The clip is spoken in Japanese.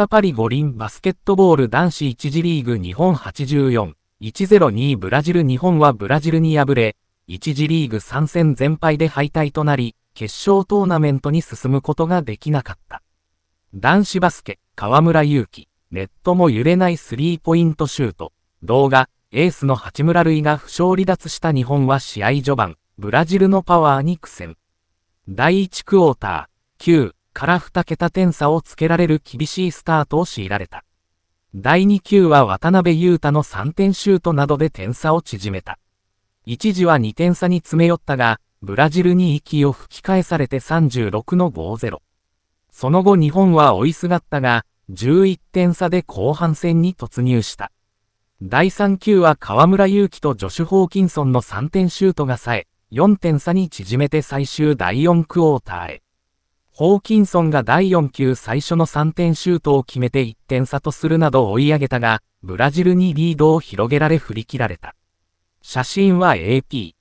カパリ五輪バスケットボール男子1次リーグ日本84、102ブラジル日本はブラジルに敗れ、1次リーグ3戦全敗で敗退となり、決勝トーナメントに進むことができなかった。男子バスケ、河村勇輝、ネットも揺れないスリーポイントシュート、動画、エースの八村塁が負傷離脱した日本は試合序盤、ブラジルのパワーに苦戦。第1クォーター、9、から2桁点差をつけられる厳しいスタートを強いられた。第2球は渡辺優太の3点シュートなどで点差を縮めた。一時は2点差に詰め寄ったが、ブラジルに息を吹き返されて36の5-0。その後日本は追いすがったが、11点差で後半戦に突入した。第3球は河村勇輝とジョシュ・ホーキンソンの3点シュートがさえ、4点差に縮めて最終第4クォーターへ。ホーキンソンが第4球最初の3点シュートを決めて1点差とするなど追い上げたが、ブラジルにリードを広げられ振り切られた。写真は AP。